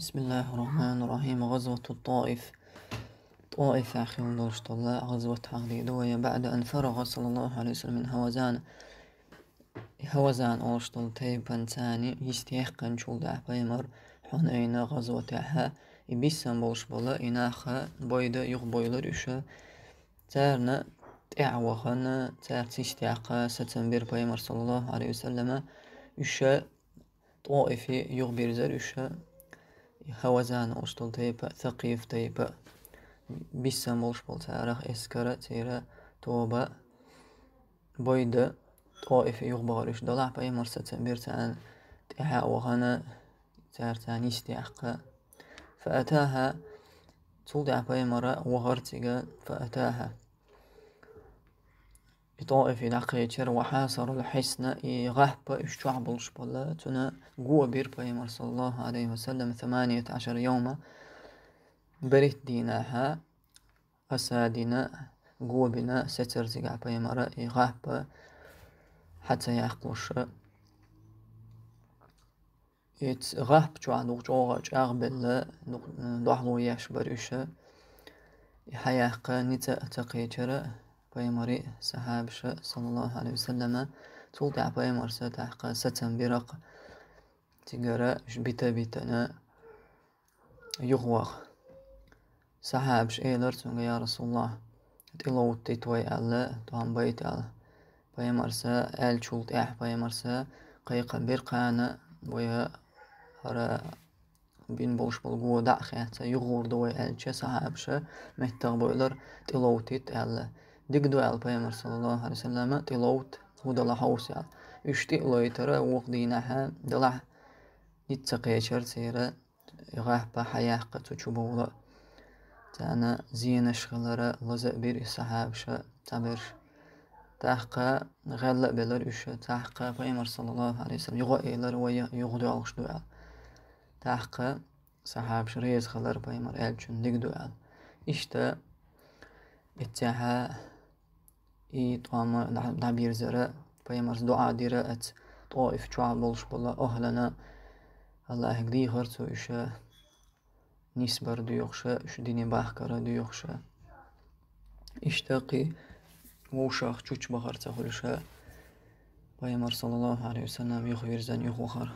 بسم الله الرحمن الرحيم غزوة الطائف طائف أخيون دوشت الله غزوة حقيقية بعد أن فرغ صلى الله عليه وسلم من هوزان هوزان oluşdul Teyban səni istehqən çulda Peyğəmbər Huneynə qəzvətəhə ibisən boş bola inaxə boyda yuq boylar üşə cərnə təvəxənə cərçi istehqə səçən bir Peyğəmbər sallallahu aleyhi və səlləmə üşə Taifi yuq birzər üşə خوازان اوشتل تيبا ثقيف تيبا بيسا موش بول تارخ اسكرا تيرا توبا بويدا طائف يوغ بغرش دلع باي مرسا تنبير تان تيها وغانا تار تانيش تيحقا فأتاها تول دع باي مرا وغرتيغا فأتاها طائف نقي وحاصر الحسن غهب الشعب الشبلة تنا قوة بير بيمر صلى الله عليه وسلم ثمانية عشر يوما بريت ديناها أسادنا قوة بنا ستر زقع بيمر غهب حتى يقوش إت غهب جوع نقجوغ جاغ بلا نقلو ياش بريشة حياقة نتا أتقيتر پیامبر صحابش صلی الله علیه وسلم طول تاع پیامبر تحقق ستم برق تجارة بيتا بيتنا يغوغ sahabs ēdars un jāras ullā. Tilūtit vai əllə, tuhan bayt əl. Payamarsa əl çult əh, eh, payamarsa qayqa bir qanı və ya hara bin boş bol qoda xəyətsə yuğurdu və əlçə sahabşə məhtəq boylar tilūtit əllə. digdu al pejamër sallallahu Aleyhi wasallam ti lot u dalla üçte ishti lojtëra u qdinaha dalla nit çaqya çerçere gah pa tana ziyana şıqlara laza bir sahabşa tabir tahqa galla belar üşe tahqa pejamër sallallahu alaihi wasallam yuqa elar ve yuqdu alışdu al tahqa sahabşa rez xalar pejamër elçün digdu al işte اتها إطعام دبير زراء پیامبر دعا دیره ات طائف چوع بولش بلا أهلنا الله هكذي غرتو إشا نسبر دو يخشا إش ديني بحكرا دو يخشا إشتاقي ووشاق چوچ بخرتا خلشا پیامبر صلى الله عليه وسلم يخبر زن يخوخر